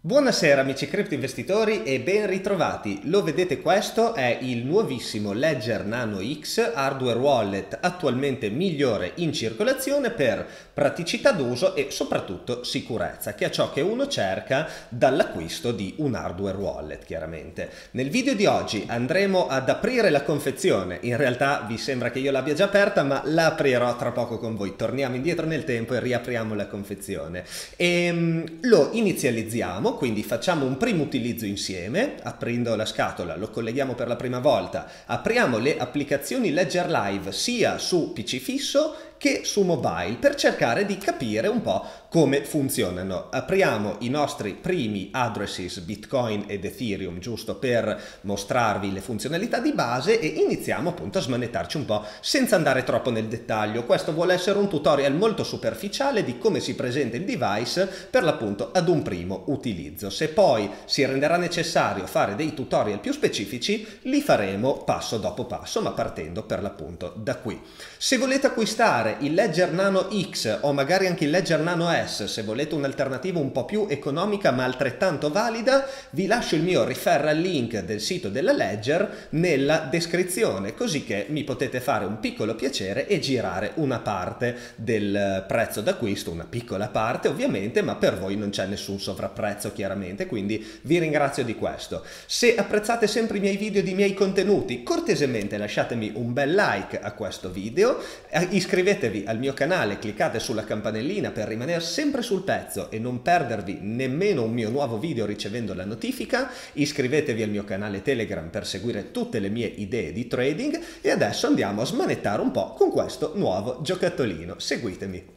Buonasera amici cripto investitori e ben ritrovati. Lo vedete questo è il nuovissimo Ledger Nano X hardware wallet attualmente migliore in circolazione per praticità d'uso e soprattutto sicurezza, che è ciò che uno cerca dall'acquisto di un hardware wallet, chiaramente. Nel video di oggi andremo ad aprire la confezione. In realtà vi sembra che io l'abbia già aperta, ma la aprirò tra poco con voi. Torniamo indietro nel tempo e riapriamo la confezione. E, ehm, lo inizializziamo abbiamo, quindi facciamo un primo utilizzo insieme, aprendo la scatola, lo colleghiamo per la prima volta, apriamo le applicazioni Ledger Live sia su PC fisso che su mobile per cercare di capire un po' come funzionano. Apriamo i nostri primi addresses Bitcoin ed Ethereum giusto per mostrarvi le funzionalità di base e iniziamo appunto a smanettarci un po' senza andare troppo nel dettaglio. Questo vuole essere un tutorial molto superficiale di come si presenta il device per l'appunto ad un primo utilizzo. Se poi si renderà necessario fare dei tutorial più specifici li faremo passo dopo passo ma partendo per l'appunto da qui. Se volete acquistare comprare il Ledger Nano X o magari anche il Ledger Nano S se volete un'alternativa un po' più economica ma altrettanto valida, vi lascio il mio referral link del sito della Ledger nella descrizione, così che mi potete fare un piccolo piacere e girare una parte del prezzo d'acquisto, una piccola parte ovviamente, ma per voi non c'è nessun sovrapprezzo chiaramente, quindi vi ringrazio di questo. Se apprezzate sempre i miei video e i miei contenuti, cortesemente lasciatemi un bel like a questo video, eh, iscrivetevi iscrivetevi al mio canale, cliccate sulla campanellina per rimanere sempre sul pezzo e non perdervi nemmeno un mio nuovo video ricevendo la notifica, iscrivetevi al mio canale Telegram per seguire tutte le mie idee di trading e adesso andiamo a smanettare un po' con questo nuovo giocattolino. Seguitemi!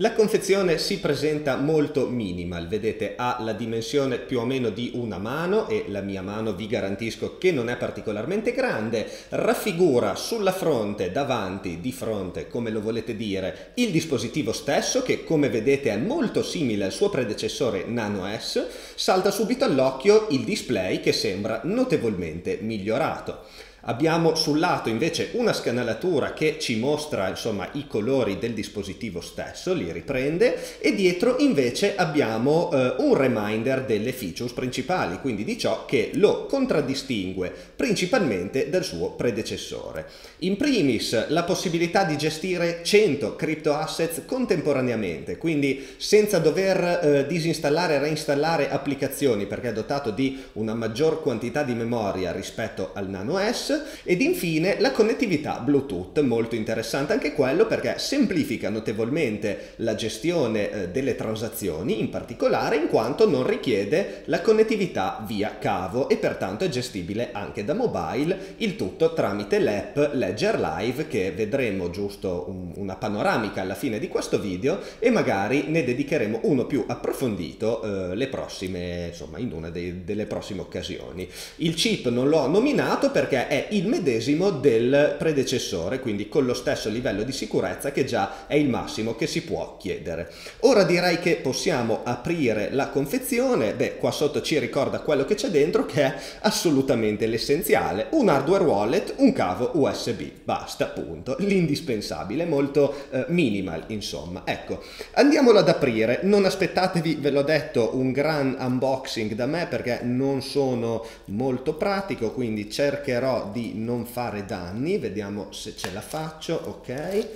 La confezione si presenta molto minimal, vedete ha la dimensione più o meno di una mano e la mia mano vi garantisco che non è particolarmente grande, raffigura sulla fronte, davanti, di fronte, come lo volete dire, il dispositivo stesso che come vedete è molto simile al suo predecessore Nano S, salta subito all'occhio il display che sembra notevolmente migliorato. Abbiamo sul lato invece una scanalatura che ci mostra insomma, i colori del dispositivo stesso, li riprende, e dietro invece abbiamo eh, un reminder delle features principali, quindi di ciò che lo contraddistingue principalmente dal suo predecessore. In primis la possibilità di gestire 100 crypto assets contemporaneamente, quindi senza dover eh, disinstallare e reinstallare applicazioni perché è dotato di una maggior quantità di memoria rispetto al Nano S ed infine la connettività Bluetooth, molto interessante anche quello perché semplifica notevolmente la gestione eh, delle transazioni in particolare in quanto non richiede la connettività via cavo e pertanto è gestibile anche da mobile, il tutto tramite l'app Ledger Live che vedremo giusto una panoramica alla fine di questo video e magari ne dedicheremo uno più approfondito eh, le prossime, insomma in una dei, delle prossime occasioni. Il chip non l'ho nominato perché è il medesimo del predecessore, quindi con lo stesso livello di sicurezza che già è il massimo che si può chiedere. Ora direi che possiamo aprire la confezione, beh qua sotto ci ricorda quello che c'è dentro che è assolutamente l'essenziale, un hardware wallet, un cavo USB, basta punto, l'indispensabile, molto eh, minimal insomma. Ecco, andiamolo ad aprire, non aspettatevi, ve l'ho detto, un gran unboxing da me perché non sono molto pratico, quindi cercherò di di non fare danni, vediamo se ce la faccio, ok.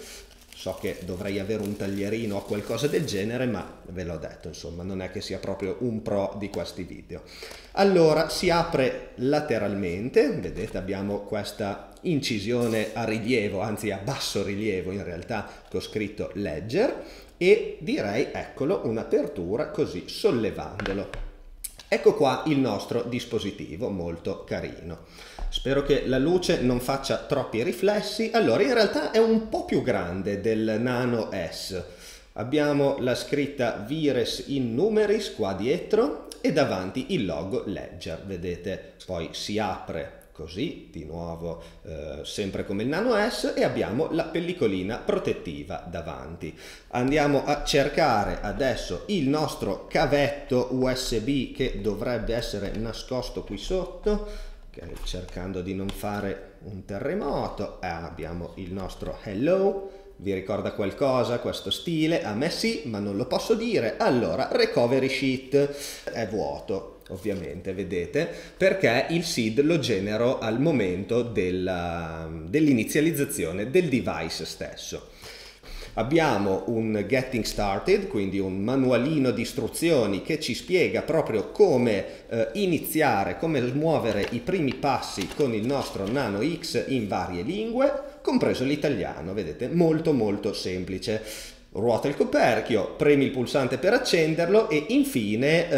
So che dovrei avere un taglierino o qualcosa del genere, ma ve l'ho detto, insomma, non è che sia proprio un pro di questi video. Allora, si apre lateralmente, vedete abbiamo questa incisione a rilievo, anzi a basso rilievo in realtà, che ho scritto ledger, e direi, eccolo, un'apertura così sollevandolo. Ecco qua il nostro dispositivo molto carino. Spero che la luce non faccia troppi riflessi. Allora, in realtà è un po' più grande del Nano S. Abbiamo la scritta Vires in numeris qua dietro e davanti il logo Ledger, vedete? Poi si apre così, di nuovo eh, sempre come il Nano S e abbiamo la pellicolina protettiva davanti. Andiamo a cercare adesso il nostro cavetto USB che dovrebbe essere nascosto qui sotto cercando di non fare un terremoto. Ah, abbiamo il nostro hello. Vi ricorda qualcosa questo stile? A me sì, ma non lo posso dire. Allora, recovery sheet è vuoto, ovviamente, vedete? Perché il seed lo genero al momento dell'inizializzazione del device stesso. Abbiamo un Getting Started, quindi un manualino di istruzioni che ci spiega proprio come eh, iniziare, come muovere i primi passi con il nostro Nano X in varie lingue compreso l'italiano, vedete, molto molto semplice ruota il coperchio, premi il pulsante per accenderlo e infine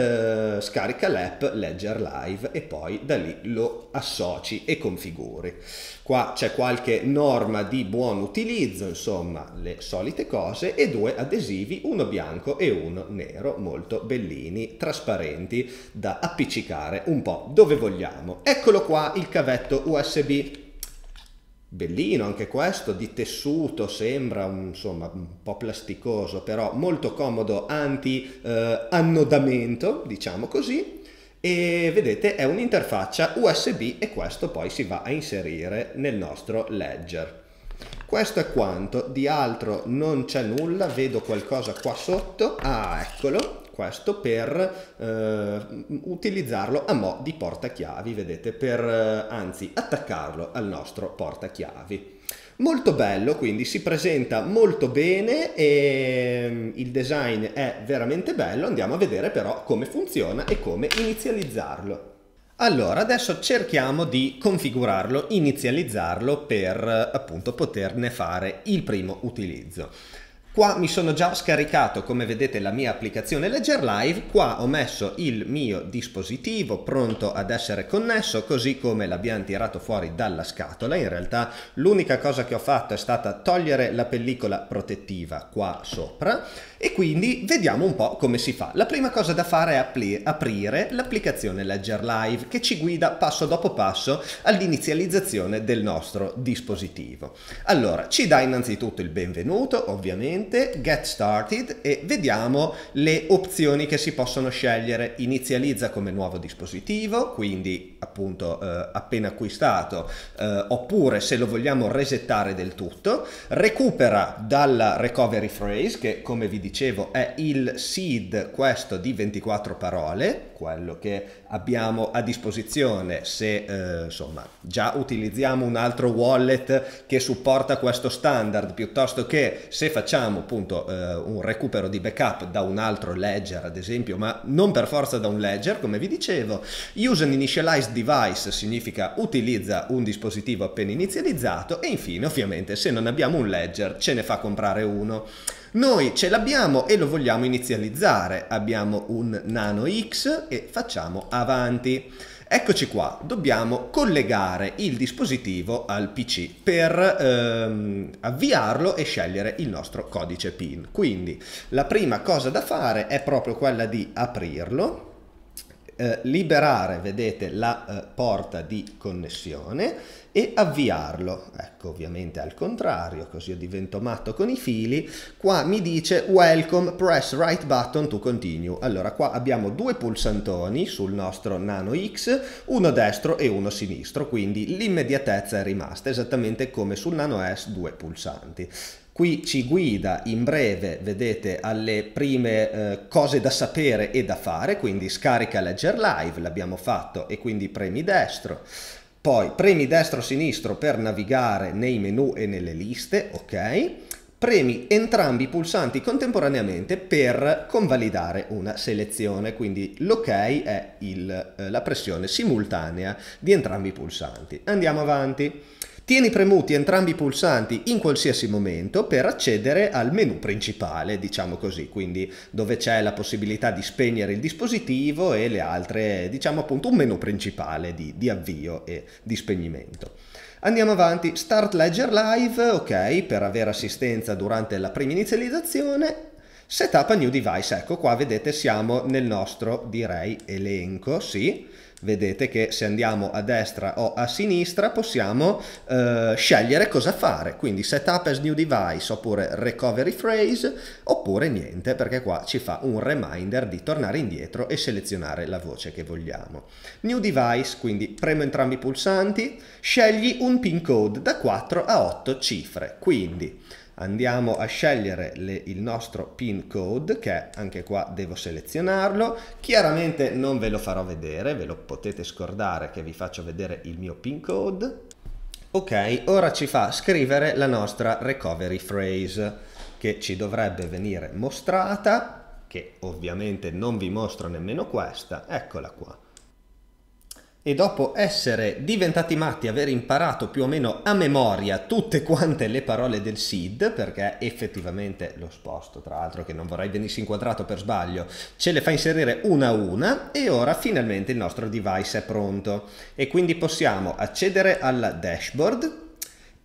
eh, scarica l'app Ledger Live e poi da lì lo associ e configuri. Qua c'è qualche norma di buon utilizzo, insomma le solite cose e due adesivi, uno bianco e uno nero, molto bellini, trasparenti da appiccicare un po' dove vogliamo. Eccolo qua il cavetto USB bellino anche questo, di tessuto, sembra un, insomma un po' plasticoso, però molto comodo anti eh, annodamento, diciamo così, e vedete è un'interfaccia USB e questo poi si va a inserire nel nostro ledger. Questo è quanto, di altro non c'è nulla, vedo qualcosa qua sotto, ah eccolo, questo per eh, utilizzarlo a mo' di portachiavi, vedete, per eh, anzi attaccarlo al nostro portachiavi. Molto bello, quindi si presenta molto bene e mm, il design è veramente bello, andiamo a vedere però come funziona e come inizializzarlo. Allora, adesso cerchiamo di configurarlo, inizializzarlo per appunto poterne fare il primo utilizzo. Qua mi sono già scaricato, come vedete, la mia applicazione Ledger Live, qua ho messo il mio dispositivo pronto ad essere connesso, così come l'abbiamo tirato fuori dalla scatola. In realtà l'unica cosa che ho fatto è stata togliere la pellicola protettiva qua sopra e quindi vediamo un po' come si fa. La prima cosa da fare è apri aprire l'applicazione Ledger Live che ci guida passo dopo passo all'inizializzazione del nostro dispositivo. Allora, ci dà innanzitutto il benvenuto, ovviamente, cliente, Get Started e vediamo le opzioni che si possono scegliere. Inizializza come nuovo dispositivo, quindi appunto eh, appena acquistato, eh, oppure se lo vogliamo resettare del tutto, recupera dalla recovery phrase che come vi dicevo è il seed questo di 24 parole, quello che abbiamo a disposizione se eh, insomma già utilizziamo un altro wallet che supporta questo standard piuttosto che se facciamo facciamo appunto eh, un recupero di backup da un altro ledger ad esempio, ma non per forza da un ledger, come vi dicevo. Use an initialized device significa utilizza un dispositivo appena inizializzato e infine ovviamente se non abbiamo un ledger ce ne fa comprare uno. Noi ce l'abbiamo e lo vogliamo inizializzare, abbiamo un nano X e facciamo avanti. Eccoci qua, dobbiamo collegare il dispositivo al PC per ehm, avviarlo e scegliere il nostro codice PIN. Quindi la prima cosa da fare è proprio quella di aprirlo eh, liberare, vedete, la eh, porta di connessione e avviarlo. Ecco, ovviamente al contrario, così io divento matto con i fili. Qua mi dice welcome, press right button to continue. Allora, qua abbiamo due pulsantoni sul nostro Nano X, uno destro e uno sinistro, quindi l'immediatezza è rimasta esattamente come sul Nano S due pulsanti. Qui ci guida in breve, vedete, alle prime eh, cose da sapere e da fare, quindi scarica Ledger Live, l'abbiamo fatto, e quindi premi destro. Poi premi destro-sinistro per navigare nei menu e nelle liste, ok? Premi entrambi i pulsanti contemporaneamente per convalidare una selezione, quindi l'ok è il, eh, la pressione simultanea di entrambi i pulsanti. Andiamo avanti. Tieni premuti entrambi i pulsanti in qualsiasi momento per accedere al menu principale, diciamo così, quindi dove c'è la possibilità di spegnere il dispositivo e le altre, diciamo appunto un menu principale di, di avvio e di spegnimento. Andiamo avanti, Start Ledger Live, ok, per avere assistenza durante la prima inizializzazione Setup a new device, ecco qua vedete siamo nel nostro direi elenco, sì, vedete che se andiamo a destra o a sinistra possiamo eh, scegliere cosa fare, quindi setup as new device oppure recovery phrase oppure niente perché qua ci fa un reminder di tornare indietro e selezionare la voce che vogliamo. New device, quindi premo entrambi i pulsanti, scegli un pin code da 4 a 8 cifre, quindi andiamo a scegliere le, il nostro pin code che anche qua devo selezionarlo chiaramente non ve lo farò vedere ve lo potete scordare che vi faccio vedere il mio pin code ok ora ci fa scrivere la nostra recovery phrase che ci dovrebbe venire mostrata che ovviamente non vi mostro nemmeno questa eccola qua e dopo essere diventati matti, aver imparato più o meno a memoria tutte quante le parole del SID, perché effettivamente lo sposto, tra l'altro che non vorrei venisse inquadrato per sbaglio, ce le fa inserire una a una e ora finalmente il nostro device è pronto e quindi possiamo accedere al dashboard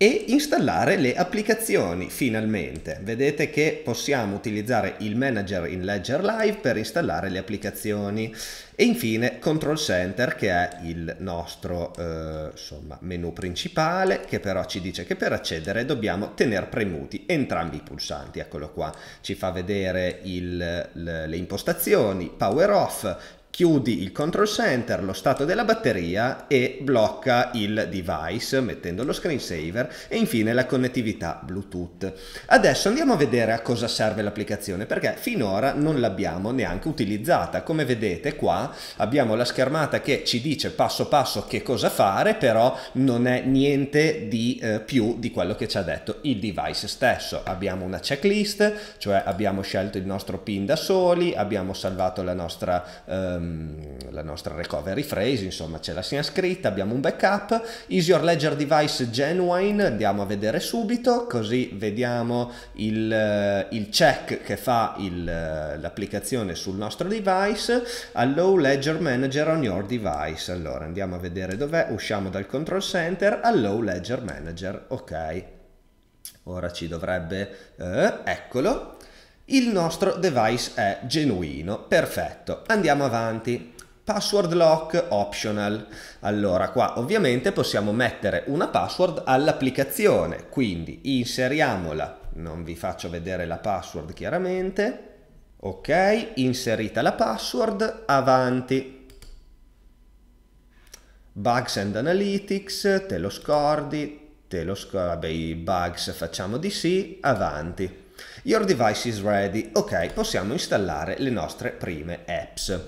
e installare le applicazioni finalmente. Vedete che possiamo utilizzare il manager in Ledger Live per installare le applicazioni e infine Control Center che è il nostro eh, insomma, menu principale che però ci dice che per accedere dobbiamo tenere premuti entrambi i pulsanti. Eccolo qua, ci fa vedere il, le, le impostazioni, power off, chiudi il control center, lo stato della batteria e blocca il device mettendo lo screensaver e infine la connettività Bluetooth. Adesso andiamo a vedere a cosa serve l'applicazione perché finora non l'abbiamo neanche utilizzata. Come vedete qua abbiamo la schermata che ci dice passo passo che cosa fare però non è niente di eh, più di quello che ci ha detto il device stesso. Abbiamo una checklist, cioè abbiamo scelto il nostro pin da soli, abbiamo salvato la nostra eh, Ehm, la nostra recovery phrase, insomma ce la segna scritta, abbiamo un backup, is your ledger device genuine, andiamo a vedere subito, così vediamo il, eh, il check che fa eh, l'applicazione sul nostro device, allow ledger manager on your device, allora andiamo a vedere dov'è, usciamo dal control center, allow ledger manager, ok. Ora ci dovrebbe, eh, eccolo, il nostro device è genuino, perfetto. Andiamo avanti. Password lock optional. Allora qua ovviamente possiamo mettere una password all'applicazione, quindi inseriamola. Non vi faccio vedere la password chiaramente. Ok, inserita la password, avanti. Bugs and Analytics, te lo scordi, te lo scordi, i bugs facciamo di sì, avanti. Your device is ready. Ok, possiamo installare le nostre prime apps.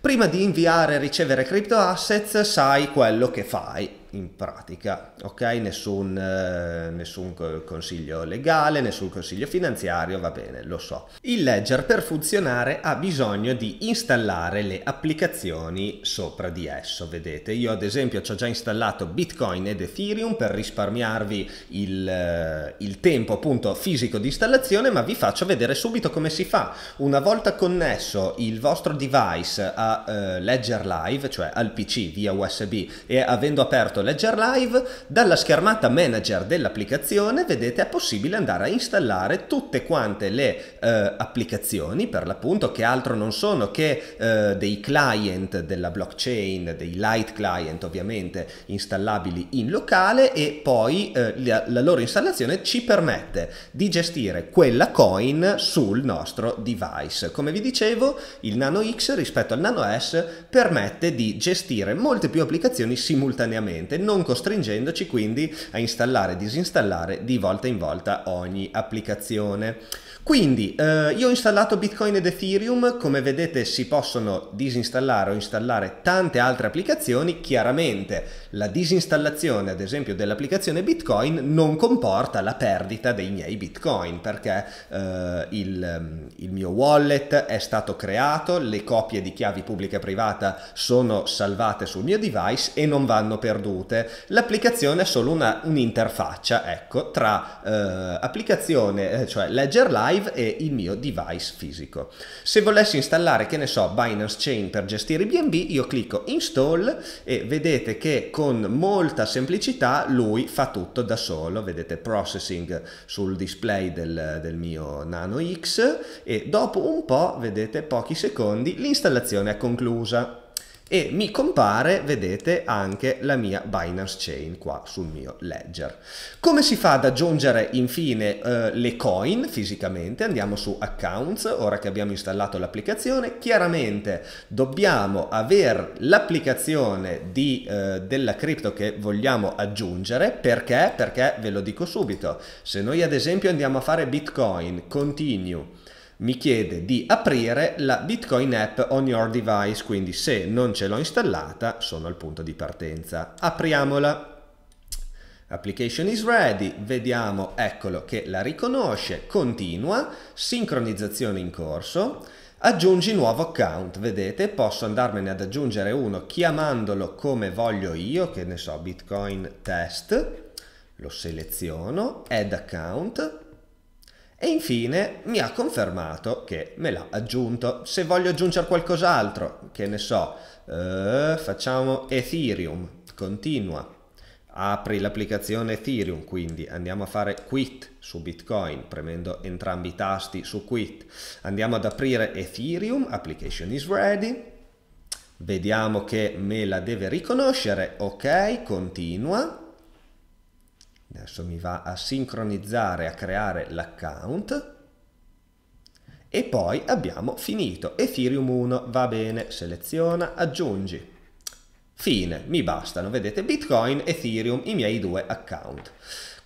Prima di inviare e ricevere crypto assets sai quello che fai in pratica, ok? Nessun, eh, nessun consiglio legale, nessun consiglio finanziario, va bene, lo so. Il ledger per funzionare ha bisogno di installare le applicazioni sopra di esso, vedete? Io ad esempio ci ho già installato Bitcoin ed Ethereum per risparmiarvi il, eh, il tempo appunto fisico di installazione, ma vi faccio vedere subito come si fa. Una volta connesso il vostro device a eh, Ledger Live, cioè al PC via USB e avendo aperto Ledger Live, dalla schermata manager dell'applicazione vedete è possibile andare a installare tutte quante le eh, applicazioni per l'appunto che altro non sono che eh, dei client della blockchain, dei light client ovviamente installabili in locale e poi eh, la, la loro installazione ci permette di gestire quella coin sul nostro device. Come vi dicevo il Nano X rispetto al Nano S permette di gestire molte più applicazioni simultaneamente cliente, non costringendoci quindi a installare e disinstallare di volta in volta ogni applicazione. Quindi eh, io ho installato Bitcoin ed Ethereum, come vedete si possono disinstallare o installare tante altre applicazioni, chiaramente la disinstallazione ad esempio dell'applicazione Bitcoin non comporta la perdita dei miei Bitcoin perché eh, il, il mio wallet è stato creato, le copie di chiavi pubblica e privata sono salvate sul mio device e non vanno perdute. L'applicazione è solo una, un'interfaccia ecco, tra eh, applicazione, eh, cioè Ledger Live Live e il mio device fisico. Se volessi installare, che ne so, Binance Chain per gestire BNB, io clicco install e vedete che con molta semplicità lui fa tutto da solo, vedete processing sul display del, del mio Nano X e dopo un po', vedete pochi secondi, l'installazione è conclusa e mi compare, vedete, anche la mia Binance Chain qua sul mio ledger. Come si fa ad aggiungere infine eh, le coin fisicamente? Andiamo su Accounts, ora che abbiamo installato l'applicazione, chiaramente dobbiamo avere l'applicazione eh, della cripto che vogliamo aggiungere, perché? Perché ve lo dico subito, se noi ad esempio andiamo a fare Bitcoin, continue, mi chiede di aprire la Bitcoin app on your device, quindi se non ce l'ho installata sono al punto di partenza. Apriamola. Application is ready, vediamo, eccolo che la riconosce, continua, sincronizzazione in corso, aggiungi nuovo account, vedete posso andarmene ad aggiungere uno chiamandolo come voglio io, che ne so, Bitcoin test, lo seleziono, add account, e infine mi ha confermato che me l'ha aggiunto. Se voglio aggiungere qualcos'altro, che ne so, eh, facciamo Ethereum, continua, apri l'applicazione Ethereum, quindi andiamo a fare quit su Bitcoin, premendo entrambi i tasti su quit. Andiamo ad aprire Ethereum, application is ready, vediamo che me la deve riconoscere, ok, continua adesso mi va a sincronizzare, a creare l'account e poi abbiamo finito Ethereum 1 va bene seleziona aggiungi fine mi bastano vedete Bitcoin Ethereum i miei due account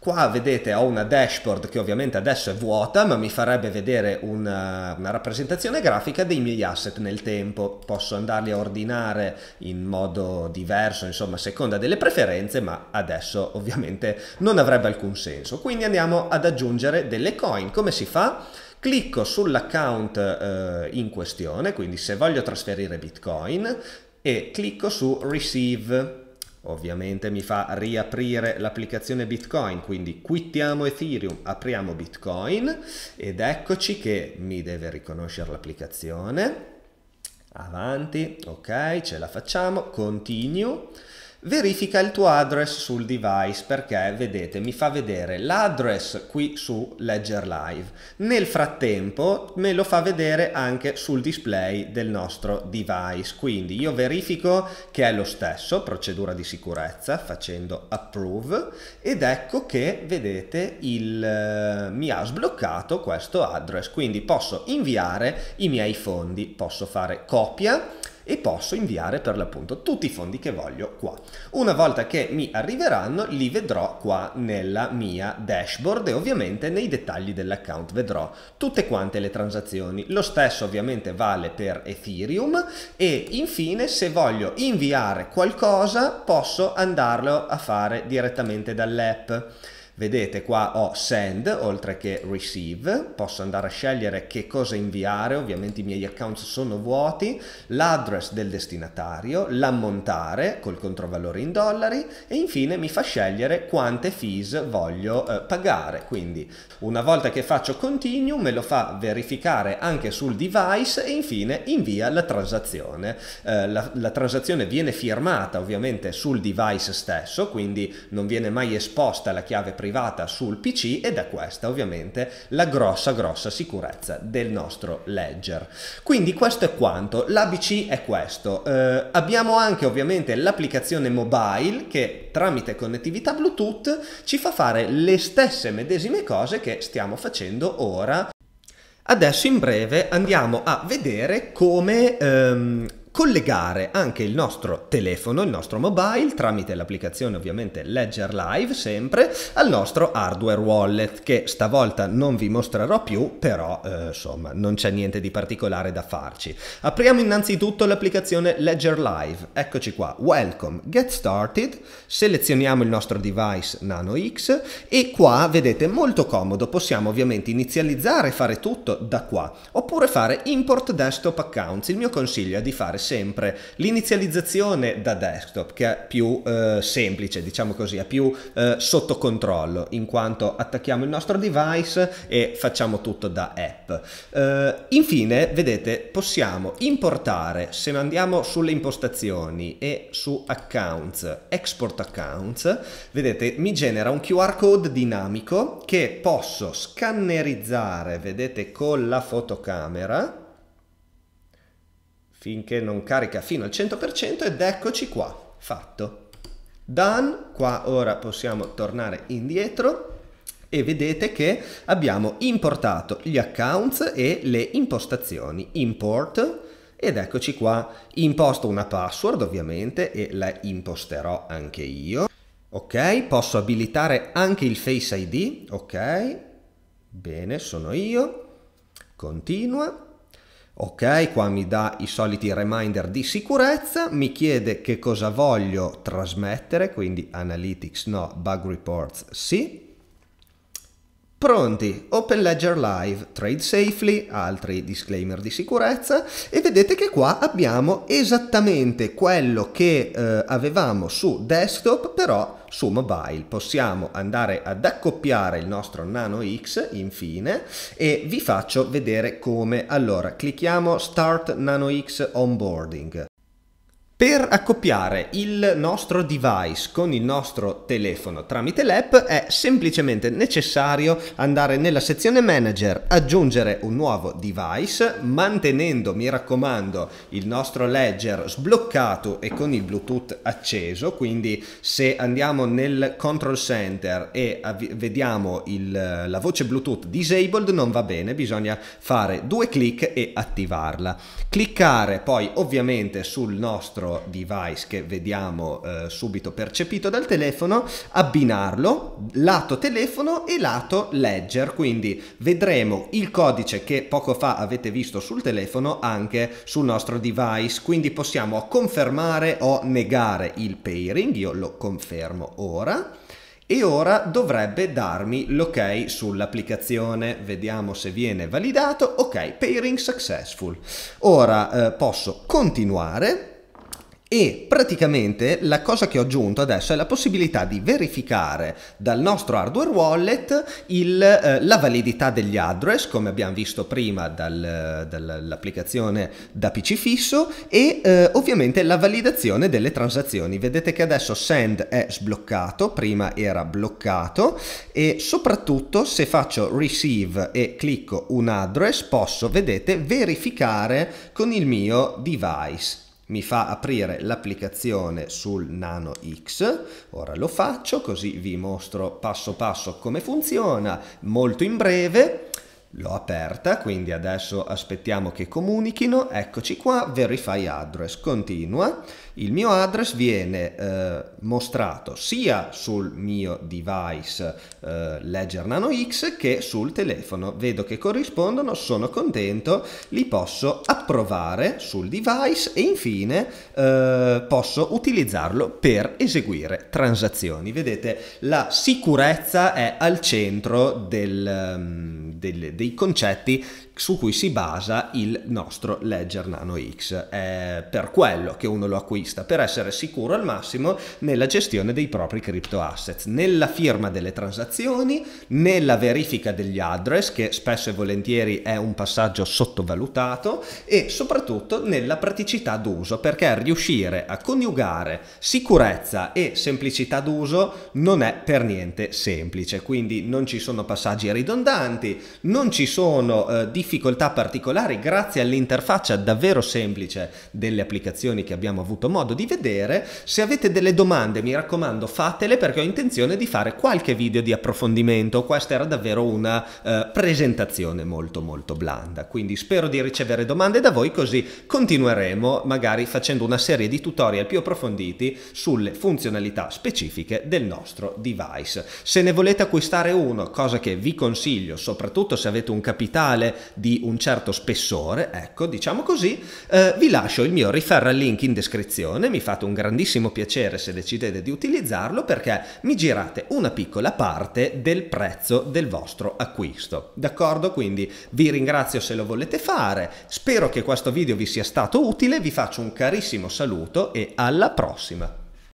Qua vedete ho una dashboard che ovviamente adesso è vuota ma mi farebbe vedere una, eh, una, rappresentazione grafica dei miei asset nel tempo. Posso andarli a ordinare in modo diverso, insomma a seconda delle preferenze, ma adesso ovviamente non avrebbe alcun senso. Quindi andiamo ad aggiungere delle coin. Come si fa? Clicco sull'account eh, in questione, quindi se voglio trasferire Bitcoin e clicco su Receive Ovviamente mi fa riaprire l'applicazione Bitcoin, quindi quittiamo Ethereum, apriamo Bitcoin ed eccoci che mi deve riconoscere l'applicazione. Avanti, ok, ce la facciamo, continue verifica il tuo address sul device perché vedete mi fa vedere l'address qui su Ledger Live nel frattempo me lo fa vedere anche sul display del nostro device quindi io verifico che è lo stesso procedura di sicurezza facendo approve ed ecco che vedete il eh, mi ha sbloccato questo address quindi posso inviare i miei fondi posso fare copia e posso inviare per l'appunto tutti i fondi che voglio qua. Una volta che mi arriveranno li vedrò qua nella mia dashboard e ovviamente nei dettagli dell'account vedrò tutte quante le transazioni. Lo stesso ovviamente vale per Ethereum e infine se voglio inviare qualcosa posso andarlo a fare direttamente dall'app. Vedete qua ho send oltre che receive, posso andare a scegliere che cosa inviare, ovviamente i miei account sono vuoti, l'address del destinatario, l'ammontare col controvalore in dollari e infine mi fa scegliere quante fees voglio eh, pagare. Quindi una volta che faccio continue me lo fa verificare anche sul device e infine invia la transazione. Eh, la, la transazione viene firmata ovviamente sul device stesso, quindi non viene mai esposta la chiave principale arrivata sul PC ed è questa ovviamente la grossa grossa sicurezza del nostro ledger. Quindi questo è quanto, l'ABC è questo. Eh, abbiamo anche ovviamente l'applicazione mobile che tramite connettività Bluetooth ci fa fare le stesse medesime cose che stiamo facendo ora. Adesso in breve andiamo a vedere come... Ehm, collegare anche il nostro telefono, il nostro mobile, tramite l'applicazione ovviamente Ledger Live sempre, al nostro hardware wallet che stavolta non vi mostrerò più, però eh, insomma non c'è niente di particolare da farci. Apriamo innanzitutto l'applicazione Ledger Live, eccoci qua, welcome, get started, selezioniamo il nostro device Nano X e qua vedete molto comodo, possiamo ovviamente inizializzare, e fare tutto da qua, oppure fare import desktop accounts, il mio consiglio è di fare sempre. L'inizializzazione da desktop che è più eh, semplice, diciamo così, è più eh, sotto controllo in quanto attacchiamo il nostro device e facciamo tutto da app. Eh, infine, vedete, possiamo importare, se andiamo sulle impostazioni e su accounts, export accounts, vedete, mi genera un QR code dinamico che posso scannerizzare, vedete, con la fotocamera finché non carica fino al 100% ed eccoci qua, fatto. Done, qua ora possiamo tornare indietro e vedete che abbiamo importato gli accounts e le impostazioni import ed eccoci qua imposto una password ovviamente e la imposterò anche io ok posso abilitare anche il face id ok bene sono io continua Ok, qua mi dà i soliti reminder di sicurezza, mi chiede che cosa voglio trasmettere, quindi analytics no, bug reports sì, Pronti, Open Ledger Live, Trade Safely, altri disclaimer di sicurezza e vedete che qua abbiamo esattamente quello che eh, avevamo su desktop però su mobile. Possiamo andare ad accoppiare il nostro Nano X infine e vi faccio vedere come. Allora, clicchiamo Start Nano X Onboarding. Per accoppiare il nostro device con il nostro telefono tramite l'app è semplicemente necessario andare nella sezione manager, aggiungere un nuovo device, mantenendo, mi raccomando, il nostro ledger sbloccato e con il Bluetooth acceso, quindi se andiamo nel control center e vediamo il, la voce Bluetooth disabled non va bene, bisogna fare due clic e attivarla. Cliccare poi ovviamente sul nostro nostro device che vediamo eh, subito percepito dal telefono, abbinarlo lato telefono e lato ledger, quindi vedremo il codice che poco fa avete visto sul telefono anche sul nostro device, quindi possiamo confermare o negare il pairing, io lo confermo ora e ora dovrebbe darmi l'ok sull'applicazione vediamo se viene validato ok pairing successful ora eh, posso continuare e praticamente la cosa che ho aggiunto adesso è la possibilità di verificare dal nostro hardware wallet il, eh, la validità degli address, come abbiamo visto prima dal, dall'applicazione da PC fisso, e eh, ovviamente la validazione delle transazioni. Vedete che adesso send è sbloccato, prima era bloccato, e soprattutto se faccio receive e clicco un address posso, vedete, verificare con il mio device mi fa aprire l'applicazione sul Nano X. Ora lo faccio così vi mostro passo passo come funziona, molto in breve. L'ho aperta, quindi adesso aspettiamo che comunichino. Eccoci qua, verify address, continua il mio address viene eh, mostrato sia sul mio device eh, Ledger Nano X che sul telefono. Vedo che corrispondono, sono contento, li posso approvare sul device e infine eh, posso utilizzarlo per eseguire transazioni. Vedete, la sicurezza è al centro del, mm, del, dei concetti su cui si basa il nostro Ledger Nano X. È per quello che uno lo acquista, per essere sicuro al massimo nella gestione dei propri crypto assets, nella firma delle transazioni, nella verifica degli address, che spesso e volentieri è un passaggio sottovalutato, e soprattutto nella praticità d'uso, perché riuscire a coniugare sicurezza e semplicità d'uso non è per niente semplice, quindi non ci sono passaggi ridondanti, non ci sono eh, difficoltà difficoltà particolari grazie all'interfaccia davvero semplice delle applicazioni che abbiamo avuto modo di vedere. Se avete delle domande mi raccomando fatele perché ho intenzione di fare qualche video di approfondimento. Questa era davvero una eh, presentazione molto molto blanda. Quindi spero di ricevere domande da voi così continueremo magari facendo una serie di tutorial più approfonditi sulle funzionalità specifiche del nostro device. Se ne volete acquistare uno, cosa che vi consiglio soprattutto se avete un capitale di un certo spessore, ecco, diciamo così, eh, vi lascio il mio referral link in descrizione, mi fate un grandissimo piacere se decidete di utilizzarlo perché mi girate una piccola parte del prezzo del vostro acquisto, d'accordo? Quindi vi ringrazio se lo volete fare, spero che questo video vi sia stato utile, vi faccio un carissimo saluto e alla prossima!